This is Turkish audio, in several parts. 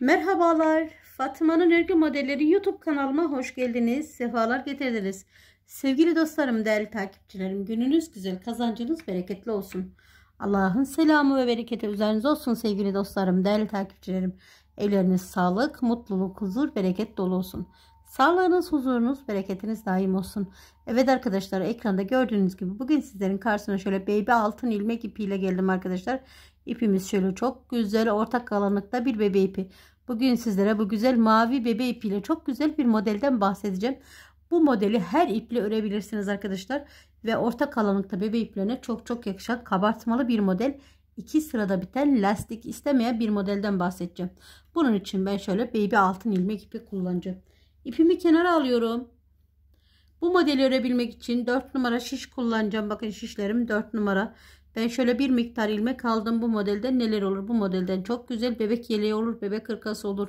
Merhabalar. Fatıma'nın örgü modelleri YouTube kanalıma hoş geldiniz. Sefalar getirdiniz. Sevgili dostlarım, değerli takipçilerim, gününüz güzel, kazancınız bereketli olsun. Allah'ın selamı ve bereketi üzerinize olsun sevgili dostlarım, değerli takipçilerim. Evleriniz sağlık, mutluluk, huzur, bereket dolu olsun. Sağlığınız, huzurunuz, bereketiniz daim olsun. Evet arkadaşlar ekranda gördüğünüz gibi bugün sizlerin karşısına şöyle baby altın ilmek ipiyle geldim arkadaşlar. İpimiz şöyle çok güzel ortak kalınlıkta bir bebe ipi. Bugün sizlere bu güzel mavi bebe ipiyle çok güzel bir modelden bahsedeceğim. Bu modeli her iple örebilirsiniz arkadaşlar. Ve ortak kalınlıkta bebe iplerine çok çok yakışan kabartmalı bir model. İki sırada biten lastik istemeyen bir modelden bahsedeceğim. Bunun için ben şöyle baby altın ilmek ipi kullanacağım. İpimi kenara alıyorum. Bu modeli örebilmek için 4 numara şiş kullanacağım. Bakın şişlerim 4 numara. Ben şöyle bir miktar ilmek aldım. Bu modelde neler olur? Bu modelden çok güzel bebek yeleği olur. Bebek hırkası olur.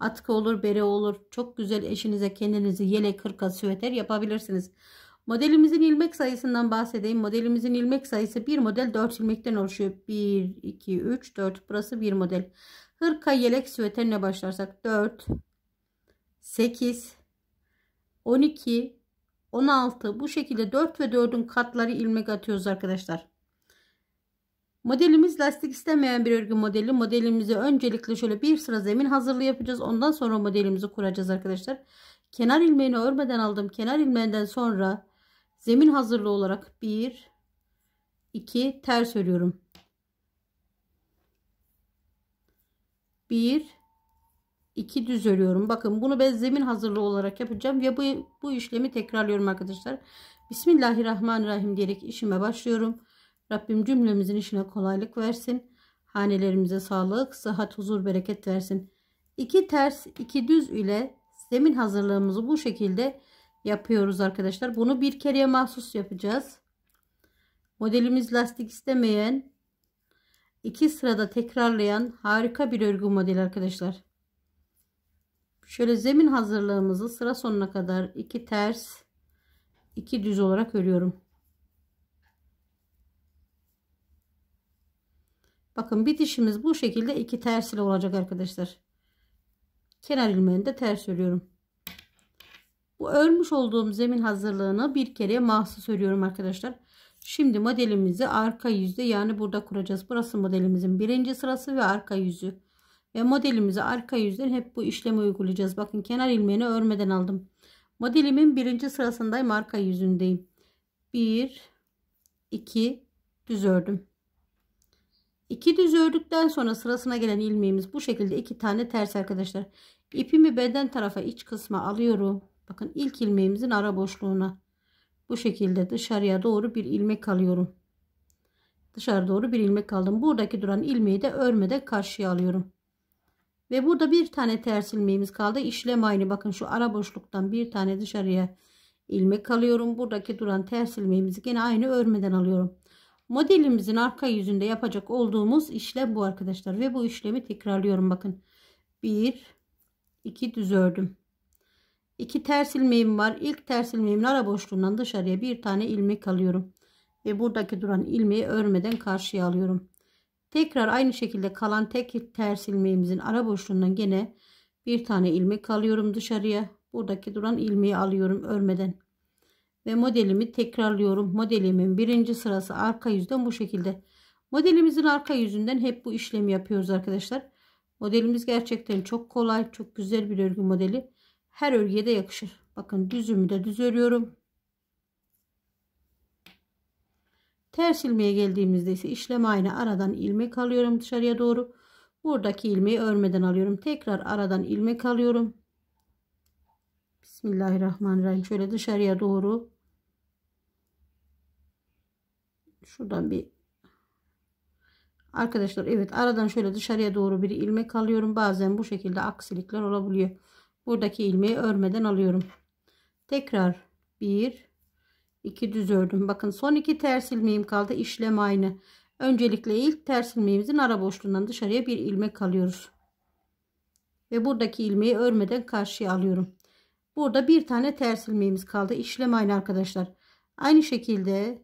Atkı olur. Bere olur. Çok güzel eşinize kendinizi yelek hırka süveter yapabilirsiniz. Modelimizin ilmek sayısından bahsedeyim. Modelimizin ilmek sayısı bir model 4 ilmekten oluşuyor. 1, 2, 3, 4. Burası bir model. Hırka yelek süveterine başlarsak 4, 8, 12, 16 bu şekilde 4 ve 4'ün katları ilmek atıyoruz arkadaşlar. Modelimiz lastik istemeyen bir örgü modeli. Modelimizi öncelikle şöyle bir sıra zemin hazırlığı yapacağız. Ondan sonra modelimizi kuracağız arkadaşlar. Kenar ilmeğini örmeden aldım. Kenar ilmeğinden sonra zemin hazırlığı olarak 1 2 ters örüyorum. 1 2 düz örüyorum. Bakın bunu ben zemin hazırlığı olarak yapacağım ve bu bu işlemi tekrarlıyorum arkadaşlar. Bismillahirrahmanirrahim diyerek işime başlıyorum. Rabbim cümlemizin işine kolaylık versin. Hanelerimize sağlık, sıhhat, huzur, bereket versin. İki ters, iki düz ile zemin hazırlığımızı bu şekilde yapıyoruz arkadaşlar. Bunu bir kereye mahsus yapacağız. Modelimiz lastik istemeyen, iki sırada tekrarlayan harika bir örgü modeli arkadaşlar. Şöyle zemin hazırlığımızı sıra sonuna kadar iki ters, iki düz olarak örüyorum. Bakın bitişimiz bu şekilde iki ters olacak arkadaşlar. Kenar ilmeğini de ters örüyorum. Bu örmüş olduğum zemin hazırlığını bir kere mahsus örüyorum arkadaşlar. Şimdi modelimizi arka yüzde yani burada kuracağız. Burası modelimizin birinci sırası ve arka yüzü. Ve modelimizi arka yüzden hep bu işlemi uygulayacağız. Bakın kenar ilmeğini örmeden aldım. Modelimin birinci sırasındayım. Arka yüzündeyim. 1 2 düz ördüm. İki düz ördükten sonra sırasına gelen ilmeğimiz bu şekilde iki tane ters arkadaşlar. İpimi beden tarafa iç kısma alıyorum. Bakın ilk ilmeğimizin ara boşluğuna bu şekilde dışarıya doğru bir ilmek alıyorum. Dışarı doğru bir ilmek aldım. Buradaki duran ilmeği de örmede karşıya alıyorum. Ve burada bir tane ters ilmeğimiz kaldı. İşlem aynı. Bakın şu ara boşluktan bir tane dışarıya ilmek alıyorum. Buradaki duran ters ilmeğimizi yine aynı örmeden alıyorum modelimizin arka yüzünde yapacak olduğumuz işlem bu arkadaşlar ve bu işlemi tekrarlıyorum bakın 1 2 düz ördüm 2 ters ilmeğim var ilk ters ilmeğimin ara boşluğundan dışarıya bir tane ilmek alıyorum ve buradaki duran ilmeği örmeden karşıya alıyorum tekrar aynı şekilde kalan tek ters ilmeğimizin ara boşluğundan gene bir tane ilmek alıyorum dışarıya buradaki duran ilmeği alıyorum örmeden ve modelimi tekrarlıyorum. Modelimin birinci sırası arka yüzden bu şekilde. Modelimizin arka yüzünden hep bu işlemi yapıyoruz arkadaşlar. Modelimiz gerçekten çok kolay, çok güzel bir örgü modeli. Her örgüye de yakışır. Bakın düzümü de düz örüyorum. Ters ilmeğe geldiğimizde ise işlem aynı. Aradan ilmek alıyorum dışarıya doğru. Buradaki ilmeği örmeden alıyorum. Tekrar aradan ilmek alıyorum. Bismillahirrahmanirrahim. Şöyle dışarıya doğru Şuradan bir Arkadaşlar evet aradan şöyle dışarıya doğru bir ilmek alıyorum. Bazen bu şekilde aksilikler olabiliyor. Buradaki ilmeği örmeden alıyorum. Tekrar bir iki düz ördüm. Bakın son iki ters ilmeğim kaldı. işlem aynı. Öncelikle ilk ters ilmeğimizin ara boşluğundan dışarıya bir ilmek alıyoruz. Ve buradaki ilmeği örmeden karşıya alıyorum. Burada bir tane ters ilmeğimiz kaldı. işlem aynı arkadaşlar. Aynı şekilde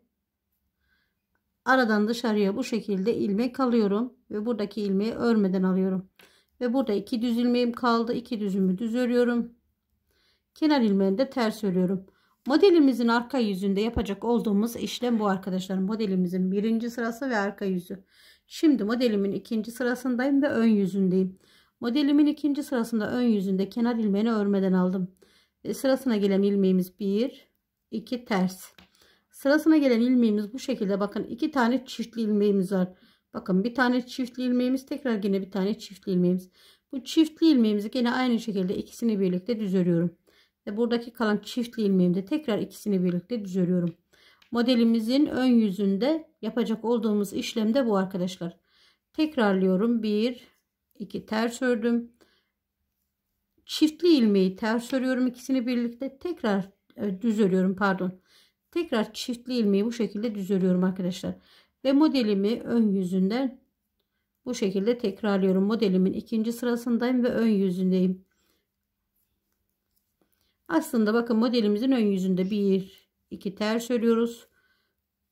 aradan dışarıya bu şekilde ilmek alıyorum ve buradaki ilmeği örmeden alıyorum ve burada iki düz ilmeğim kaldı iki düzümü düz örüyorum kenar ilmeğini de ters örüyorum modelimizin arka yüzünde yapacak olduğumuz işlem bu arkadaşlar modelimizin birinci sırası ve arka yüzü şimdi modelimin ikinci sırasındayım ve ön yüzündeyim modelimin ikinci sırasında ön yüzünde kenar ilmeğini örmeden aldım ve sırasına gelen ilmeğimiz bir iki ters Sırasına gelen ilmeğimiz bu şekilde. Bakın iki tane çiftli ilmeğimiz var. Bakın bir tane çiftli ilmeğimiz tekrar yine bir tane çiftli ilmeğimiz. Bu çiftli ilmeğimizi yine aynı şekilde ikisini birlikte düz örüyorum. Ve buradaki kalan çiftli ilmeğimde tekrar ikisini birlikte düz örüyorum. Modelimizin ön yüzünde yapacak olduğumuz işlem de bu arkadaşlar. Tekrarlıyorum. 1 2 ters ördüm. Çiftli ilmeği ters örüyorum ikisini birlikte. Tekrar e, düz örüyorum pardon. Tekrar çiftli ilmeği bu şekilde düz örüyorum arkadaşlar. Ve modelimi ön yüzünden bu şekilde tekrarlıyorum. Modelimin ikinci sırasındayım ve ön yüzündeyim. Aslında bakın modelimizin ön yüzünde bir, iki ters örüyoruz.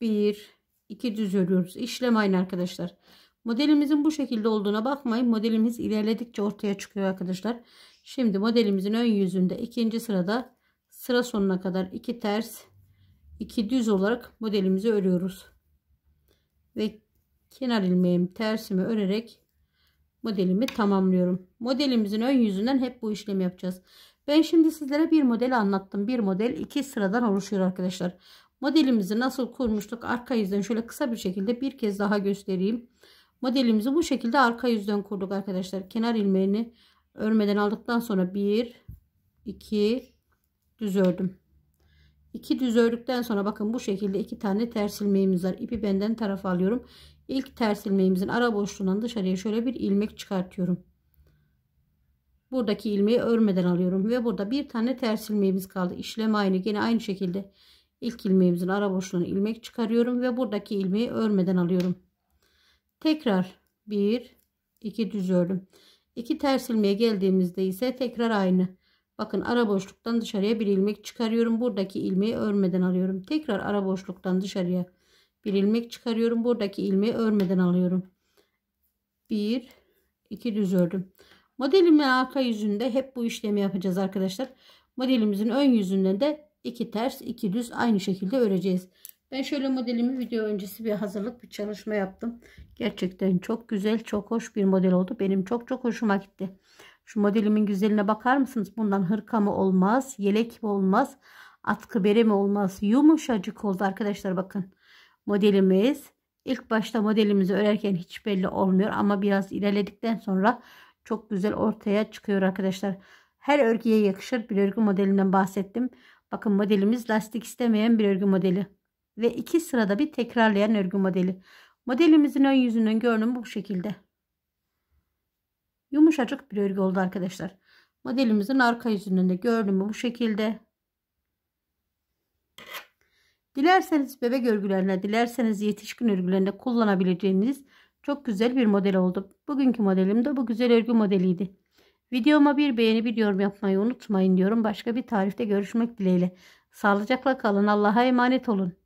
bir, iki düz örüyoruz. İşlem aynı arkadaşlar. Modelimizin bu şekilde olduğuna bakmayın. Modelimiz ilerledikçe ortaya çıkıyor arkadaşlar. Şimdi modelimizin ön yüzünde ikinci sırada sıra sonuna kadar iki ters iki düz olarak modelimizi örüyoruz. Ve kenar ilmeğimi tersimi örerek modelimi tamamlıyorum. Modelimizin ön yüzünden hep bu işlemi yapacağız. Ben şimdi sizlere bir model anlattım. Bir model iki sıradan oluşuyor arkadaşlar. Modelimizi nasıl kurmuştuk arka yüzden şöyle kısa bir şekilde bir kez daha göstereyim. Modelimizi bu şekilde arka yüzden kurduk arkadaşlar. Kenar ilmeğini örmeden aldıktan sonra bir iki düz ördüm. 2 düz ördükten sonra bakın bu şekilde iki tane ters ilmeğimiz var. İpi benden tarafa alıyorum. İlk ters ilmeğimizin ara boşluğundan dışarıya şöyle bir ilmek çıkartıyorum. Buradaki ilmeği örmeden alıyorum ve burada bir tane ters ilmeğimiz kaldı. İşlem aynı. Yine aynı şekilde ilk ilmeğimizin ara boşluğuna ilmek çıkarıyorum ve buradaki ilmeği örmeden alıyorum. Tekrar bir iki düz ördüm. 2 ters ilmeğe geldiğimizde ise tekrar aynı. Bakın ara boşluktan dışarıya bir ilmek çıkarıyorum. Buradaki ilmeği örmeden alıyorum. Tekrar ara boşluktan dışarıya bir ilmek çıkarıyorum. Buradaki ilmeği örmeden alıyorum. 1 2 düz ördüm. Modelimin arka yüzünde hep bu işlemi yapacağız arkadaşlar. Modelimizin ön yüzünde de 2 ters 2 düz aynı şekilde öreceğiz. Ben şöyle modelimi video öncesi bir hazırlık bir çalışma yaptım. Gerçekten çok güzel çok hoş bir model oldu. Benim çok çok hoşuma gitti. Şu modelimin güzeline bakar mısınız? Bundan hırka mı olmaz? Yelek mi olmaz? Atkı bere mi olmaz? Yumuşacık oldu arkadaşlar bakın. Modelimiz. İlk başta modelimizi örerken hiç belli olmuyor. Ama biraz ilerledikten sonra çok güzel ortaya çıkıyor arkadaşlar. Her örgüye yakışır bir örgü modelinden bahsettim. Bakın modelimiz lastik istemeyen bir örgü modeli. Ve iki sırada bir tekrarlayan örgü modeli. Modelimizin ön yüzünün görünümü bu şekilde. Yumuşacık bir örgü oldu arkadaşlar. Modelimizin arka yüzünün de görünümü bu şekilde. Dilerseniz bebek örgülerine, dilerseniz yetişkin örgülerinde kullanabileceğiniz çok güzel bir model oldu. Bugünkü modelim de bu güzel örgü modeliydi. Videoma bir beğeni bir yorum yapmayı unutmayın diyorum. Başka bir tarifte görüşmek dileğiyle. Sağlıcakla kalın. Allah'a emanet olun.